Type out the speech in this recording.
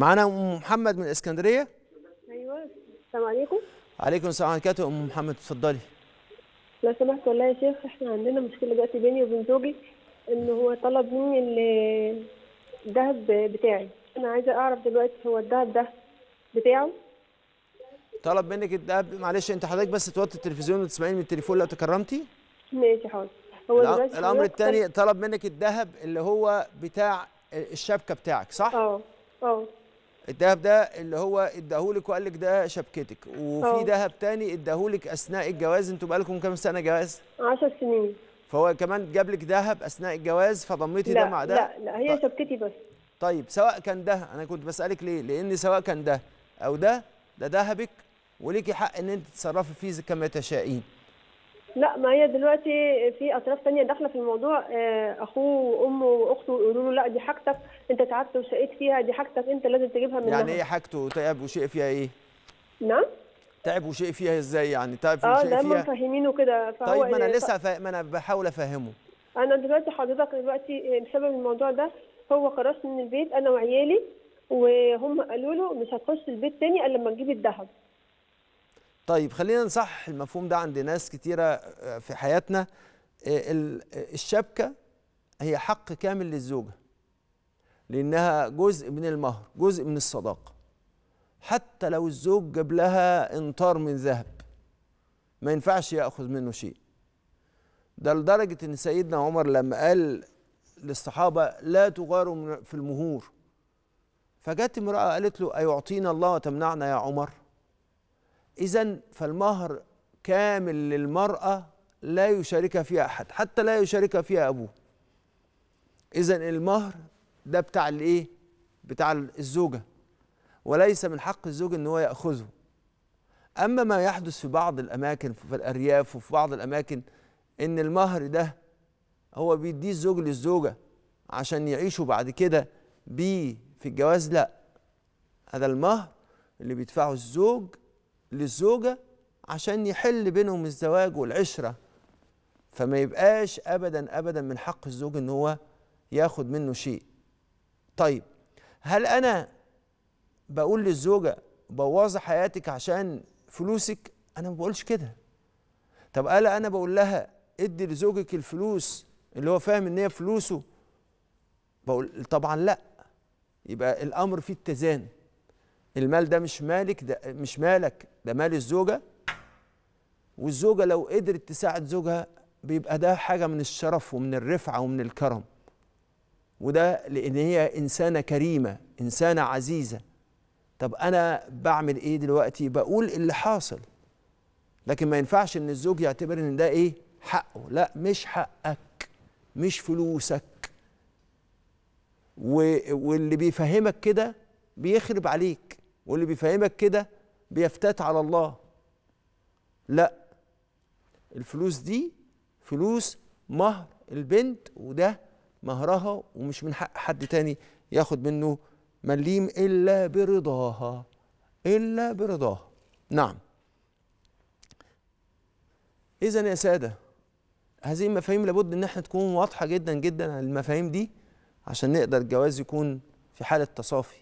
معانا ام محمد من اسكندريه ايوه السلام عليكم عليكم السلام عليكم ام محمد اتفضلي لو سمحت والله يا شيخ احنا عندنا مشكله دلوقتي بيني وبين زوجي ان هو طلب مني الذهب بتاعي انا عايزه اعرف دلوقتي هو الذهب ده بتاعه طلب منك الذهب معلش انت حضرتك بس توطي التلفزيون وتسمعيني من التليفون لو تكرمتي ماشي حاضر هو الامر الثاني طلب منك الذهب اللي هو بتاع الشبكه بتاعك صح اه اه الذهب ده اللي هو اداهولك وقال لك ده شبكتك وفي اه. ذهب تاني اداهولك اثناء الجواز انتوا بقالكم كام سنه جواز 10 سنين فهو كمان جاب لك ذهب اثناء الجواز فضميتي ده مع ده لا لا هي طيب. شبكتي بس طيب سواء كان ده انا كنت بسالك ليه لان سواء كان ده او ده ده ذهبك وليكي حق ان انت تتصرفي فيه كما تشائين لا ما هي دلوقتي في اطراف ثانيه داخله في الموضوع آه، اخوه وامه واخته يقولوا له لا دي حاجتك انت تعبت وشقيت فيها دي حاجتك انت لازم تجيبها من يعني ايه حاجته تعب وشقي فيها ايه؟ نعم تعب وشقي فيها ازاي يعني تعب آه، وشقي فيها اه دايما فاهمينه كده طيب ما انا إيه، لسه ف... ما انا بحاول افهمه انا دلوقتي حضرتك دلوقتي آه، بسبب الموضوع ده هو خرج من البيت انا وعيالي وهم قالوا له مش هتخش البيت تاني الا لما تجيب الذهب طيب خلينا نصح المفهوم ده عند ناس كتيرة آه، في حياتنا آه، آه، الشبكة هي حق كامل للزوجة لأنها جزء من المهر جزء من الصداقة حتى لو الزوج جاب لها انطار من ذهب ما ينفعش يأخذ منه شيء ده لدرجة إن سيدنا عمر لما قال للصحابة لا تغاروا في المهور فجت امرأة قالت له أيعطينا الله وتمنعنا يا عمر إذا فالمهر كامل للمرأة لا يشاركها فيها أحد حتى لا يشاركها فيها أبوه إذا المهر ده بتاع الإيه؟ بتاع الزوجة وليس من حق الزوج إن هو يأخذه أما ما يحدث في بعض الأماكن في الأرياف وفي بعض الأماكن إن المهر ده هو بيديه الزوج للزوجة عشان يعيشوا بعد كده بيه في الجواز لا هذا المهر اللي بيدفعه الزوج للزوجة عشان يحل بينهم الزواج والعشرة فما يبقاش أبدا أبدا من حق الزوج إن هو ياخد منه شيء طيب هل أنا بقول للزوجة بوظ حياتك عشان فلوسك أنا ما بقولش كده طب قال أنا بقول لها ادي لزوجك الفلوس اللي هو فاهم إن هي فلوسه بقول طبعا لأ يبقى الأمر فيه التزان المال ده مش مالك ده مش مالك ده مال الزوجه والزوجه لو قدرت تساعد زوجها بيبقى ده حاجه من الشرف ومن الرفعه ومن الكرم وده لان هي انسانه كريمه انسانه عزيزه طب انا بعمل ايه دلوقتي بقول اللي حاصل لكن ما ينفعش ان الزوج يعتبر ان ده ايه حقه لا مش حقك مش فلوسك واللي بيفهمك كده بيخرب عليك واللي بيفهمك كده بيفتات على الله لا الفلوس دي فلوس مهر البنت وده مهرها ومش من حق حد تاني ياخد منه مليم إلا برضاها إلا برضاها نعم إذا يا سادة هذه المفاهيم لابد إن احنا تكون واضحة جدا جدا المفاهيم دي عشان نقدر الجواز يكون في حالة تصافي